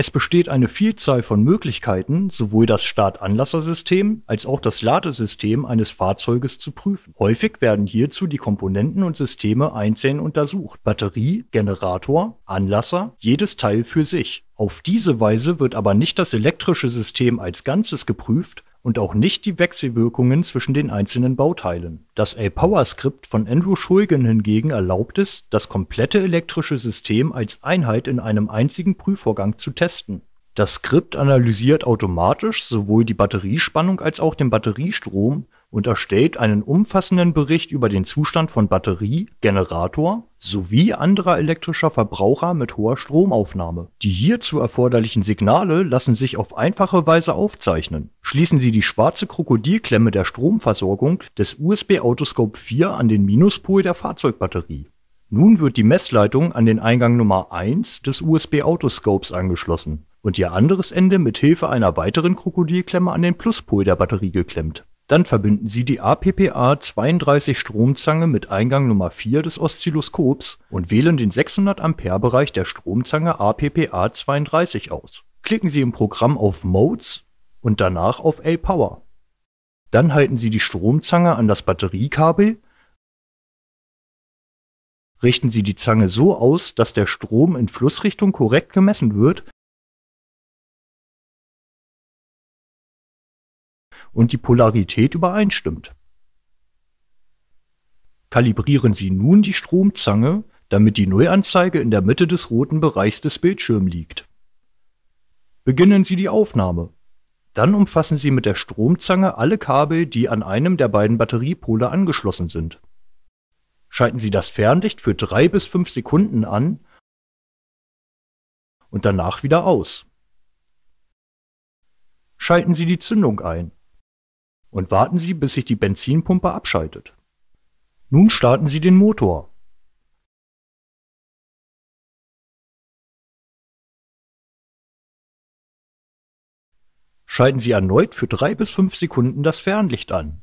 Es besteht eine Vielzahl von Möglichkeiten, sowohl das Startanlassersystem als auch das Ladesystem eines Fahrzeuges zu prüfen. Häufig werden hierzu die Komponenten und Systeme einzeln untersucht. Batterie, Generator, Anlasser, jedes Teil für sich. Auf diese Weise wird aber nicht das elektrische System als Ganzes geprüft, und auch nicht die Wechselwirkungen zwischen den einzelnen Bauteilen. Das a power skript von Andrew Schulgen hingegen erlaubt es, das komplette elektrische System als Einheit in einem einzigen Prüfvorgang zu testen. Das Skript analysiert automatisch sowohl die Batteriespannung als auch den Batteriestrom und erstellt einen umfassenden Bericht über den Zustand von Batterie, Generator sowie anderer elektrischer Verbraucher mit hoher Stromaufnahme. Die hierzu erforderlichen Signale lassen sich auf einfache Weise aufzeichnen. Schließen Sie die schwarze Krokodilklemme der Stromversorgung des USB Autoscope 4 an den Minuspol der Fahrzeugbatterie. Nun wird die Messleitung an den Eingang Nummer 1 des USB Autoscopes angeschlossen und ihr anderes Ende mit Hilfe einer weiteren Krokodilklemme an den Pluspol der Batterie geklemmt. Dann verbinden Sie die APPA-32-Stromzange mit Eingang Nummer 4 des Oszilloskops und wählen den 600 Ampere-Bereich der Stromzange APPA32 aus. Klicken Sie im Programm auf Modes und danach auf A-Power. Dann halten Sie die Stromzange an das Batteriekabel, richten Sie die Zange so aus, dass der Strom in Flussrichtung korrekt gemessen wird und die Polarität übereinstimmt. Kalibrieren Sie nun die Stromzange, damit die Neuanzeige in der Mitte des roten Bereichs des Bildschirms liegt. Beginnen Sie die Aufnahme. Dann umfassen Sie mit der Stromzange alle Kabel, die an einem der beiden Batteriepole angeschlossen sind. Schalten Sie das Fernlicht für drei bis fünf Sekunden an und danach wieder aus. Schalten Sie die Zündung ein und warten Sie, bis sich die Benzinpumpe abschaltet. Nun starten Sie den Motor. Schalten Sie erneut für drei bis fünf Sekunden das Fernlicht an.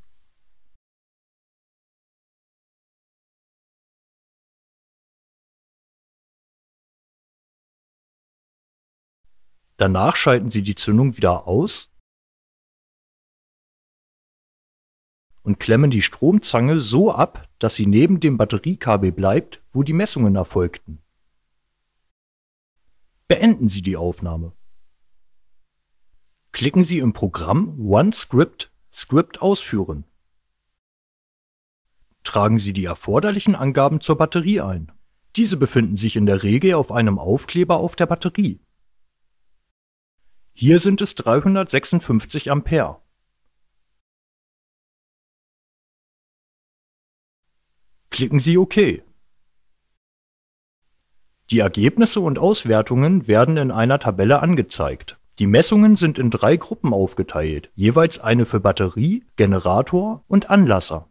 Danach schalten Sie die Zündung wieder aus und klemmen die Stromzange so ab, dass sie neben dem Batteriekabel bleibt, wo die Messungen erfolgten. Beenden Sie die Aufnahme. Klicken Sie im Programm OneScript Script ausführen. Tragen Sie die erforderlichen Angaben zur Batterie ein. Diese befinden sich in der Regel auf einem Aufkleber auf der Batterie. Hier sind es 356 Ampere. Klicken Sie OK. Die Ergebnisse und Auswertungen werden in einer Tabelle angezeigt. Die Messungen sind in drei Gruppen aufgeteilt, jeweils eine für Batterie, Generator und Anlasser.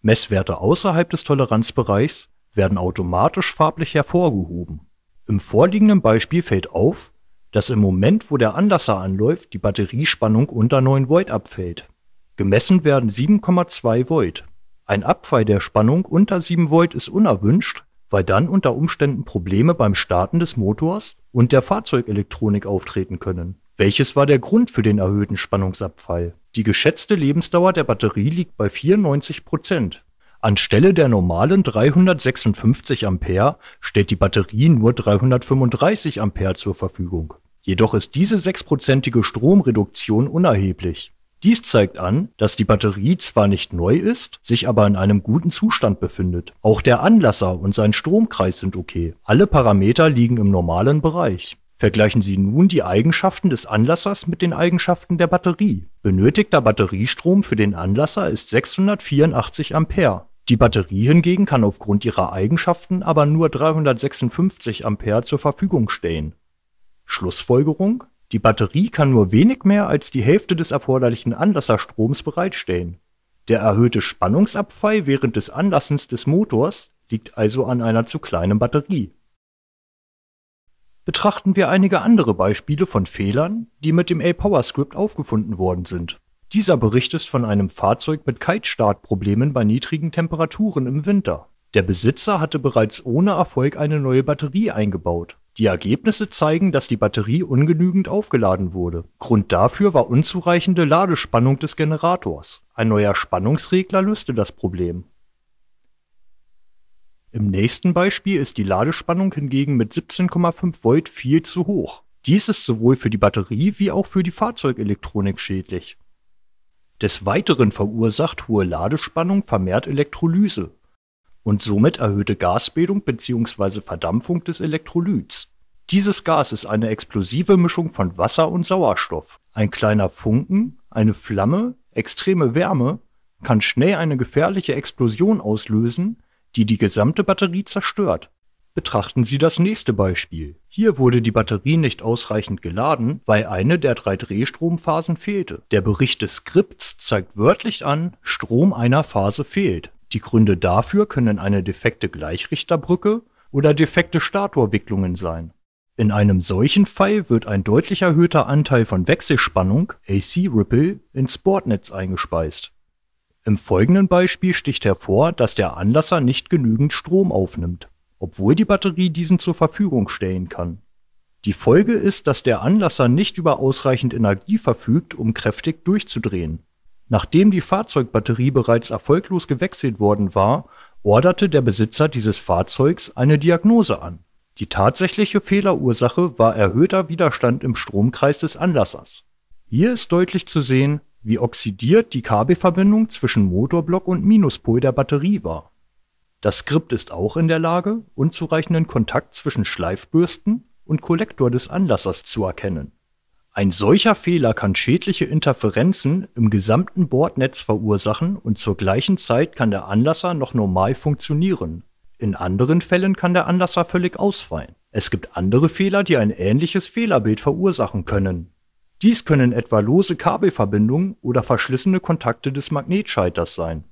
Messwerte außerhalb des Toleranzbereichs werden automatisch farblich hervorgehoben. Im vorliegenden Beispiel fällt auf, dass im Moment, wo der Anlasser anläuft, die Batteriespannung unter 9 Volt abfällt. Gemessen werden 7,2 Volt. Ein Abfall der Spannung unter 7 Volt ist unerwünscht, weil dann unter Umständen Probleme beim Starten des Motors und der Fahrzeugelektronik auftreten können. Welches war der Grund für den erhöhten Spannungsabfall? Die geschätzte Lebensdauer der Batterie liegt bei 94 Prozent. Anstelle der normalen 356 Ampere stellt die Batterie nur 335 Ampere zur Verfügung. Jedoch ist diese 6%ige Stromreduktion unerheblich. Dies zeigt an, dass die Batterie zwar nicht neu ist, sich aber in einem guten Zustand befindet. Auch der Anlasser und sein Stromkreis sind okay. alle Parameter liegen im normalen Bereich. Vergleichen Sie nun die Eigenschaften des Anlassers mit den Eigenschaften der Batterie. Benötigter Batteriestrom für den Anlasser ist 684 Ampere. Die Batterie hingegen kann aufgrund ihrer Eigenschaften aber nur 356 Ampere zur Verfügung stellen. Schlussfolgerung die Batterie kann nur wenig mehr als die Hälfte des erforderlichen Anlasserstroms bereitstellen. Der erhöhte Spannungsabfall während des Anlassens des Motors liegt also an einer zu kleinen Batterie. Betrachten wir einige andere Beispiele von Fehlern, die mit dem a APowerScript aufgefunden worden sind. Dieser Bericht ist von einem Fahrzeug mit Kite-Start-Problemen bei niedrigen Temperaturen im Winter der Besitzer hatte bereits ohne Erfolg eine neue Batterie eingebaut. Die Ergebnisse zeigen, dass die Batterie ungenügend aufgeladen wurde. Grund dafür war unzureichende Ladespannung des Generators. Ein neuer Spannungsregler löste das Problem. Im nächsten Beispiel ist die Ladespannung hingegen mit 17,5 Volt viel zu hoch. Dies ist sowohl für die Batterie wie auch für die Fahrzeugelektronik schädlich. Des Weiteren verursacht hohe Ladespannung vermehrt Elektrolyse und somit erhöhte Gasbildung bzw. Verdampfung des Elektrolyts. Dieses Gas ist eine explosive Mischung von Wasser und Sauerstoff. Ein kleiner Funken, eine Flamme, extreme Wärme kann schnell eine gefährliche Explosion auslösen, die die gesamte Batterie zerstört. Betrachten Sie das nächste Beispiel. Hier wurde die Batterie nicht ausreichend geladen, weil eine der drei Drehstromphasen fehlte. Der Bericht des Skripts zeigt wörtlich an, Strom einer Phase fehlt. Die Gründe dafür können eine defekte Gleichrichterbrücke oder defekte Statorwicklungen sein. In einem solchen Fall wird ein deutlich erhöhter Anteil von Wechselspannung (AC Ripple) ins Bordnetz eingespeist. Im folgenden Beispiel sticht hervor, dass der Anlasser nicht genügend Strom aufnimmt, obwohl die Batterie diesen zur Verfügung stellen kann. Die Folge ist, dass der Anlasser nicht über ausreichend Energie verfügt, um kräftig durchzudrehen Nachdem die Fahrzeugbatterie bereits erfolglos gewechselt worden war, orderte der Besitzer dieses Fahrzeugs eine Diagnose an. Die tatsächliche Fehlerursache war erhöhter Widerstand im Stromkreis des Anlassers. Hier ist deutlich zu sehen, wie oxidiert die Kabelverbindung zwischen Motorblock und Minuspol der Batterie war. Das Skript ist auch in der Lage, unzureichenden Kontakt zwischen Schleifbürsten und Kollektor des Anlassers zu erkennen ein solcher Fehler kann schädliche Interferenzen im gesamten Bordnetz verursachen und zur gleichen Zeit kann der Anlasser noch normal funktionieren. In anderen Fällen kann der Anlasser völlig ausfallen. Es gibt andere Fehler, die ein ähnliches Fehlerbild verursachen können. Dies können etwa lose Kabelverbindungen oder verschlissene Kontakte des Magnetschalters sein.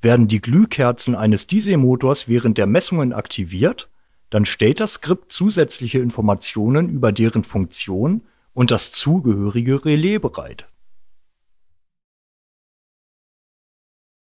Werden die Glühkerzen eines Dieselmotors während der Messungen aktiviert, dann stellt das Skript zusätzliche Informationen über deren Funktion und das zugehörige Relais bereit